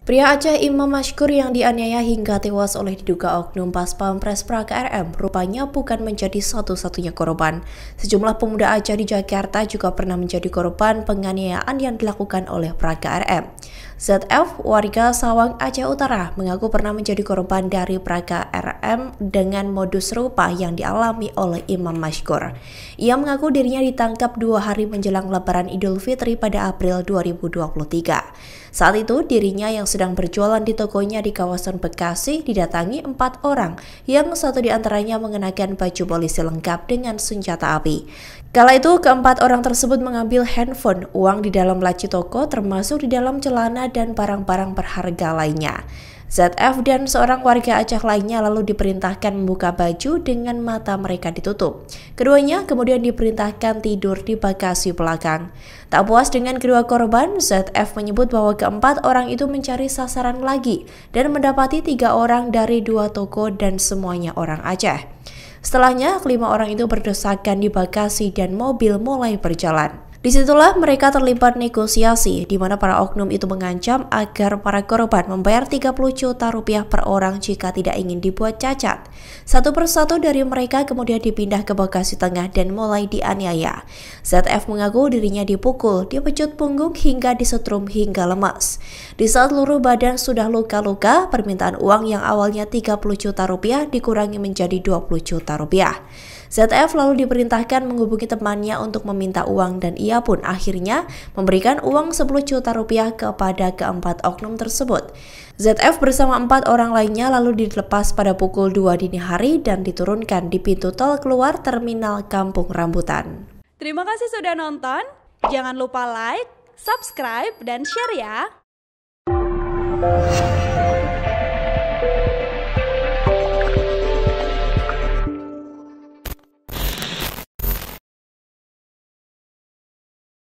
Pria Aceh Imam Mashkur yang dianiaya hingga tewas oleh diduga oknum pas Pampres Pra RM rupanya bukan menjadi satu-satunya korban. Sejumlah pemuda Aceh di Jakarta juga pernah menjadi korban penganiayaan yang dilakukan oleh Pra KRM. ZF, warga Sawang Aceh Utara, mengaku pernah menjadi korban dari Pra RM dengan modus serupa yang dialami oleh Imam Mashkur. Ia mengaku dirinya ditangkap dua hari menjelang lebaran Idul Fitri pada April 2023. Saat itu dirinya yang sedang berjualan di tokonya di kawasan Bekasi didatangi empat orang yang satu diantaranya mengenakan baju polisi lengkap dengan senjata api. Kala itu keempat orang tersebut mengambil handphone, uang di dalam laci toko termasuk di dalam celana dan barang-barang berharga lainnya. ZF dan seorang warga Aceh lainnya lalu diperintahkan membuka baju dengan mata mereka ditutup. Keduanya kemudian diperintahkan tidur di bagasi belakang. Tak puas dengan kedua korban, ZF menyebut bahwa keempat orang itu mencari sasaran lagi dan mendapati tiga orang dari dua toko dan semuanya orang Aceh. Setelahnya, kelima orang itu berdesakan di bagasi dan mobil mulai berjalan. Disitulah mereka terlibat negosiasi, di mana para oknum itu mengancam agar para korban membayar 30 juta rupiah per orang jika tidak ingin dibuat cacat. Satu persatu dari mereka kemudian dipindah ke Bekasi Tengah dan mulai dianiaya. ZF mengaku dirinya dipukul, dipecut punggung hingga disetrum hingga lemas. Di saat seluruh badan sudah luka-luka, permintaan uang yang awalnya 30 juta rupiah dikurangi menjadi 20 juta rupiah. ZF lalu diperintahkan menghubungi temannya untuk meminta uang dan ia ia pun akhirnya memberikan uang 10 juta rupiah kepada keempat oknum tersebut. ZF bersama empat orang lainnya lalu dilepas pada pukul 2 dini hari dan diturunkan di pintu tol keluar terminal Kampung Rambutan. Terima kasih sudah nonton. Jangan lupa like, subscribe, dan share ya.